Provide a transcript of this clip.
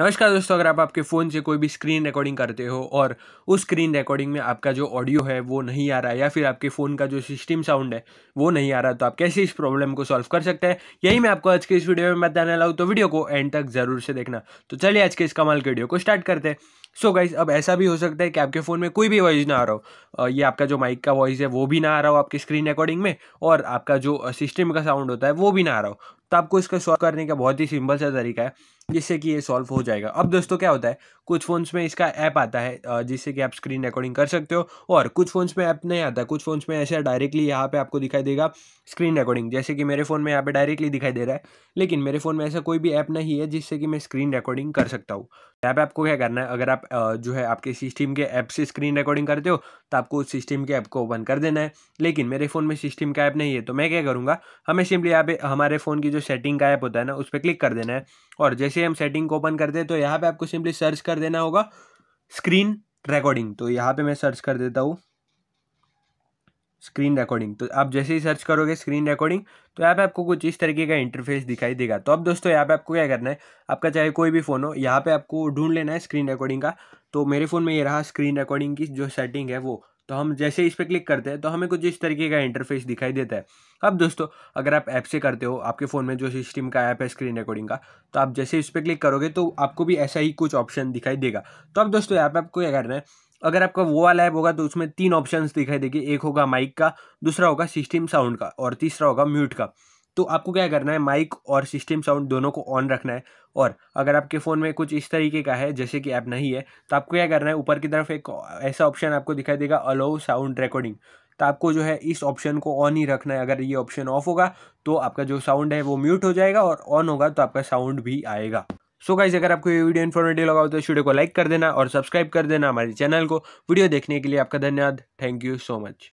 नमस्कार दोस्तों अगर आप आपके फ़ोन से कोई भी स्क्रीन रिकॉर्डिंग करते हो और उस स्क्रीन रिकॉर्डिंग में आपका जो ऑडियो है वो नहीं आ रहा है या फिर आपके फ़ोन का जो सिस्टम साउंड है वो नहीं आ रहा तो आप कैसे इस प्रॉब्लम को सॉल्व कर सकते हैं यही मैं आपको आज के इस वीडियो में बताने लाऊँ तो वीडियो को एंड तक ज़रूर से देखना तो चलिए आज के इस कमाल के वीडियो को स्टार्ट करते हैं सो so गाइज अब ऐसा भी हो सकता है कि आपके फ़ोन में कोई भी वॉइस ना आ रहा हो ये आपका जो माइक का वॉइस है वो भी ना आ रहा हो आपकी स्क्रीन रिकॉर्डिंग में और आपका जो सिस्टम का साउंड होता है वो भी ना आ रहा हो तो आपको इसका सॉल्व करने का बहुत ही सिंपल सा तरीका है जिससे कि ये सॉल्व हो जाएगा अब दोस्तों क्या होता है कुछ फ़ोन्स में इसका ऐप आता है जिससे कि आप स्क्रीन रिकॉर्डिंग कर सकते हो और कुछ फ़ोन्स में ऐप नहीं आता कुछ फ़ोन्स में ऐसा डायरेक्टली यहाँ पे आपको दिखाई देगा स्क्रीन रिकॉर्डिंग जैसे कि मेरे फ़ोन में यहाँ पे डायरेक्टली दिखाई दे रहा है लेकिन मेरे फ़ोन में ऐसा कोई भी ऐप नहीं है जिससे कि मैं स्क्रीन रिकॉर्डिंग कर सकता हूँ यहाँ पे आपको क्या करना है अगर आप जो है आपके सिस्टम के ऐप से स्क्रीन रिकॉर्डिंग करते हो तो आपको उस सिस्टम के ऐप को ओपन कर देना है लेकिन मेरे फ़ोन में सिस्टम का ऐप नहीं है तो मैं क्या करूँगा हमें सिंपली यहाँ पे हमारे फ़ोन की जो सेटिंग का ऐप होता है ना उस पर क्लिक कर देना है और जैसे हम सेटिंग को ओपन करते हैं तो यहाँ पे आपको सिंपली सर्च कर देना होगा स्क्रीन रिकॉर्डिंग तो यहाँ पे मैं सर्च कर देता हूँ स्क्रीन रिकॉर्डिंग तो आप जैसे ही सर्च करोगे स्क्रीन रिकॉर्डिंग तो यहाँ पे आपको कुछ इस तरीके का इंटरफेस दिखाई देगा तो अब दोस्तों यहाँ पे आपको क्या करना है आपका चाहे कोई भी फ़ोन हो यहाँ पे आपको ढूंढ लेना है स्क्रीन रिकॉर्डिंग का तो मेरे फ़ोन में ये रहा स्क्रीन रिकॉर्डिंग की जो सेटिंग है वो तो हम जैसे इस पर क्लिक करते हैं तो हमें कुछ इस तरीके का इंटरफेस दिखाई देता है अब दोस्तों अगर आप ऐप से करते हो आपके फ़ोन में जो सिस्टम का ऐप है स्क्रीन रिकॉर्डिंग का तो आप जैसे इस पर क्लिक करोगे तो आपको भी ऐसा ही कुछ ऑप्शन दिखाई देगा तो अब दोस्तों ऐप आपको क्या करना है अगर आपका वो वाला ऐप होगा तो उसमें तीन ऑप्शन दिखाई देगी एक होगा माइक का दूसरा होगा सिस्टम साउंड का और तीसरा होगा म्यूट का तो आपको क्या करना है माइक और सिस्टम साउंड दोनों को ऑन रखना है और अगर आपके फ़ोन में कुछ इस तरीके का है जैसे कि ऐप नहीं है तो आपको क्या करना है ऊपर की तरफ एक ऐसा ऑप्शन आपको दिखाई देगा अलाउ साउंड रिकॉर्डिंग तो आपको जो है इस ऑप्शन को ऑन ही रखना है अगर ये ऑप्शन ऑफ होगा तो आपका जो साउंड है वो म्यूट हो जाएगा और ऑन होगा तो आपका साउंड भी आएगा सो so गाइज अगर आपको ये वीडियो इन्फॉर्मेटिव लगा हो तो इस वीडियो को लाइक कर देना और सब्सक्राइब कर देना हमारे चैनल को वीडियो देखने के लिए आपका धन्यवाद थैंक यू सो मच